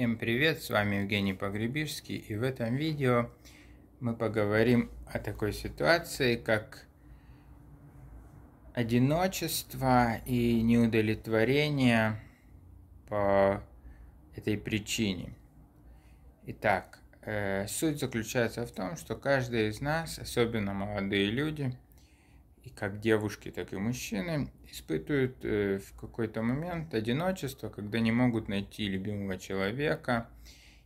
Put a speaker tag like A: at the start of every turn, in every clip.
A: Всем привет, с вами Евгений Погребишский и в этом видео мы поговорим о такой ситуации, как одиночество и неудовлетворение по этой причине. Итак, э, суть заключается в том, что каждый из нас, особенно молодые люди, и как девушки, так и мужчины испытывают э, в какой-то момент одиночество, когда не могут найти любимого человека.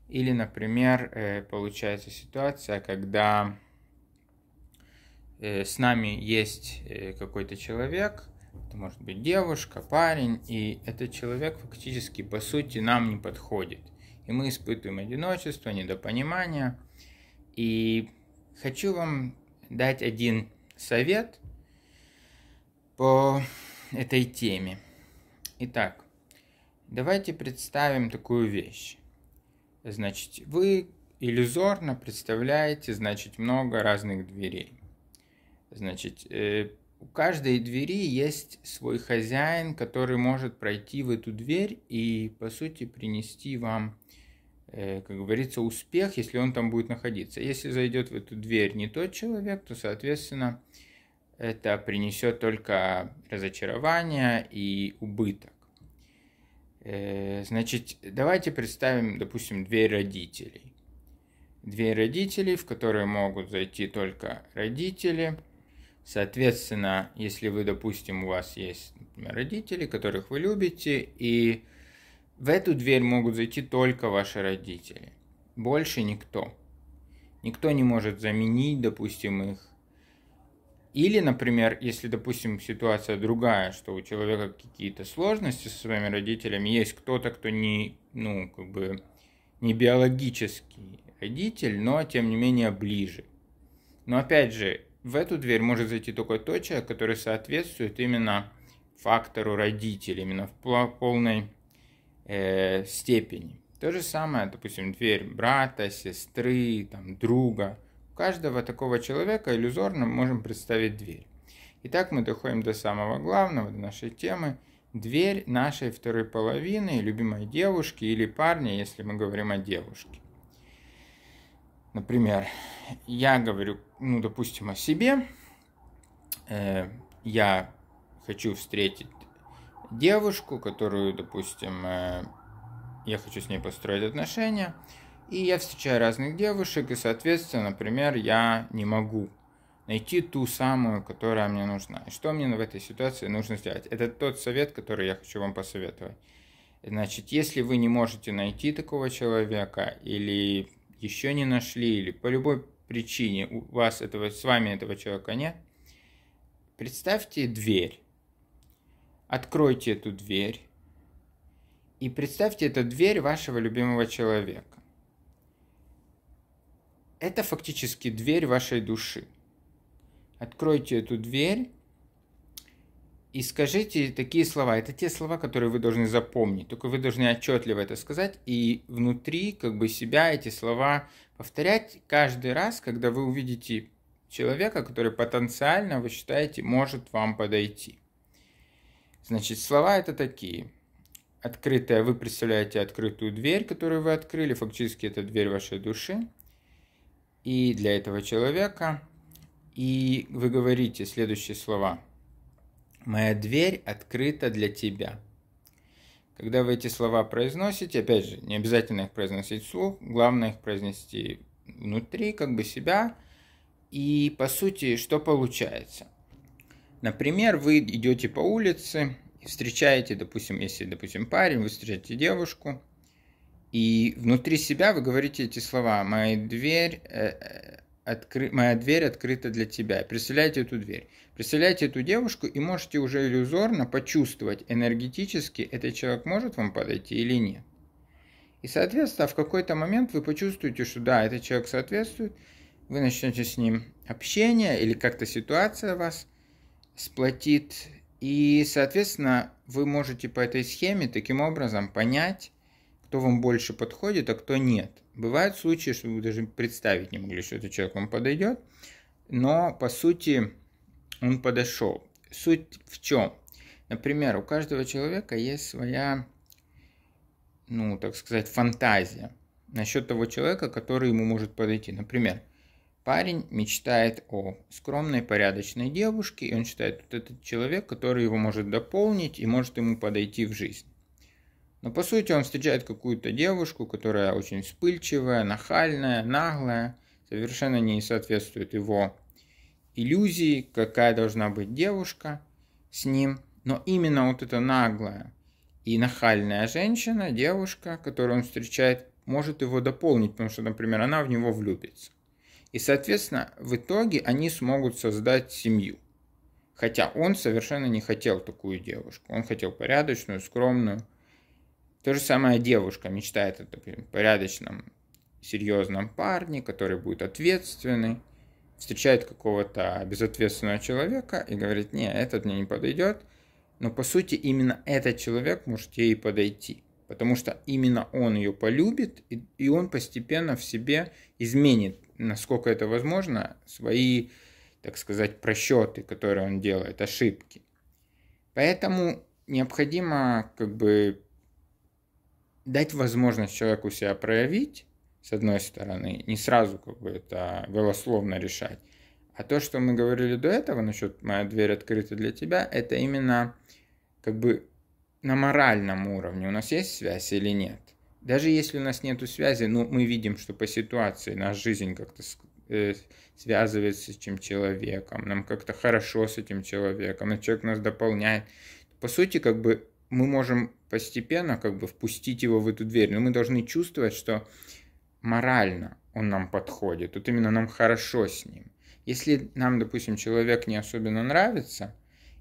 A: Или, например, э, получается ситуация, когда э, с нами есть какой-то человек, это может быть девушка, парень, и этот человек фактически по сути нам не подходит. И мы испытываем одиночество, недопонимание. И хочу вам дать один совет – по этой теме. Итак, давайте представим такую вещь. Значит, вы иллюзорно представляете, значит, много разных дверей. Значит, э, у каждой двери есть свой хозяин, который может пройти в эту дверь и, по сути, принести вам, э, как говорится, успех, если он там будет находиться. Если зайдет в эту дверь не тот человек, то, соответственно, это принесет только разочарование и убыток. Э, значит, давайте представим, допустим, две родителей. две родителей, в которые могут зайти только родители. Соответственно, если вы, допустим, у вас есть родители, которых вы любите, и в эту дверь могут зайти только ваши родители. Больше никто. Никто не может заменить, допустим, их или, например, если, допустим, ситуация другая, что у человека какие-то сложности со своими родителями, есть кто-то, кто не, ну, как бы, не биологический родитель, но, тем не менее, ближе. Но, опять же, в эту дверь может зайти только тот человек, который соответствует именно фактору родителей, именно в полной э, степени. То же самое, допустим, дверь брата, сестры, там, друга каждого такого человека иллюзорно можем представить дверь. Итак, мы доходим до самого главного, до нашей темы. Дверь нашей второй половины, любимой девушки или парня, если мы говорим о девушке. Например, я говорю, ну, допустим, о себе. Э, я хочу встретить девушку, которую, допустим, э, я хочу с ней построить отношения. И я встречаю разных девушек, и, соответственно, например, я не могу найти ту самую, которая мне нужна. И что мне в этой ситуации нужно сделать? Это тот совет, который я хочу вам посоветовать. Значит, если вы не можете найти такого человека, или еще не нашли, или по любой причине у вас этого, с вами этого человека нет, представьте дверь. Откройте эту дверь. И представьте, эту дверь вашего любимого человека. Это фактически дверь вашей души. Откройте эту дверь и скажите такие слова. Это те слова, которые вы должны запомнить. Только вы должны отчетливо это сказать и внутри как бы себя эти слова повторять каждый раз, когда вы увидите человека, который потенциально, вы считаете, может вам подойти. Значит, слова это такие. Открытая, вы представляете открытую дверь, которую вы открыли, фактически это дверь вашей души и для этого человека, и вы говорите следующие слова. «Моя дверь открыта для тебя». Когда вы эти слова произносите, опять же, не обязательно их произносить вслух, главное их произнести внутри, как бы себя, и по сути, что получается? Например, вы идете по улице, встречаете, допустим, если, допустим, парень, вы встречаете девушку – и внутри себя вы говорите эти слова «Моя дверь, э, э, откры... «Моя дверь открыта для тебя». Представляете эту дверь. Представляете эту девушку и можете уже иллюзорно почувствовать энергетически, этот человек может вам подойти или нет. И, соответственно, в какой-то момент вы почувствуете, что да, этот человек соответствует, вы начнете с ним общение или как-то ситуация вас сплотит. И, соответственно, вы можете по этой схеме таким образом понять, кто вам больше подходит, а кто нет. Бывают случаи, что вы даже представить не могли, что этот человек вам подойдет, но по сути он подошел. Суть в чем? Например, у каждого человека есть своя, ну, так сказать, фантазия насчет того человека, который ему может подойти. Например, парень мечтает о скромной, порядочной девушке, и он считает, вот этот человек, который его может дополнить и может ему подойти в жизнь. Но по сути он встречает какую-то девушку, которая очень вспыльчивая, нахальная, наглая, совершенно не соответствует его иллюзии, какая должна быть девушка с ним. Но именно вот эта наглая и нахальная женщина, девушка, которую он встречает, может его дополнить, потому что, например, она в него влюбится. И, соответственно, в итоге они смогут создать семью. Хотя он совершенно не хотел такую девушку. Он хотел порядочную, скромную, то же самое девушка мечтает о таком порядочном, серьезном парне, который будет ответственный, встречает какого-то безответственного человека и говорит, не, этот мне не подойдет, но по сути именно этот человек может ей подойти, потому что именно он ее полюбит, и, и он постепенно в себе изменит, насколько это возможно, свои, так сказать, просчеты, которые он делает, ошибки. Поэтому необходимо как бы дать возможность человеку себя проявить, с одной стороны, не сразу как бы это голословно решать, а то, что мы говорили до этого насчет «моя дверь открыта для тебя», это именно как бы на моральном уровне у нас есть связь или нет. Даже если у нас нет связи, ну, мы видим, что по ситуации наша жизнь как-то э, связывается с этим человеком, нам как-то хорошо с этим человеком, и человек нас дополняет. По сути, как бы мы можем постепенно как бы впустить его в эту дверь, но мы должны чувствовать, что морально он нам подходит, вот именно нам хорошо с ним. Если нам, допустим, человек не особенно нравится,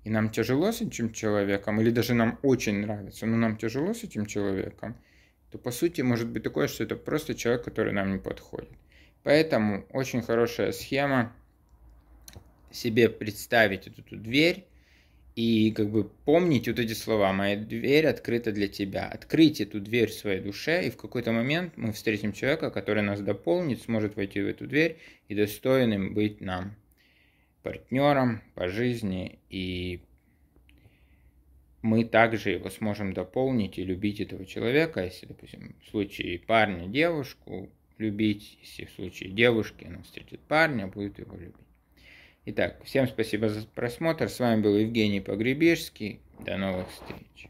A: и нам тяжело с этим человеком, или даже нам очень нравится, но нам тяжело с этим человеком, то по сути может быть такое, что это просто человек, который нам не подходит. Поэтому очень хорошая схема себе представить эту, эту дверь, и как бы помнить вот эти слова «Моя дверь открыта для тебя». Открыть эту дверь в своей душе, и в какой-то момент мы встретим человека, который нас дополнит, сможет войти в эту дверь и достойным быть нам партнером по жизни, и мы также его сможем дополнить и любить этого человека, если, допустим, в случае парня девушку любить, если в случае девушки она встретит парня, будет его любить. Итак, всем спасибо за просмотр. С вами был Евгений Погребежский. До новых встреч.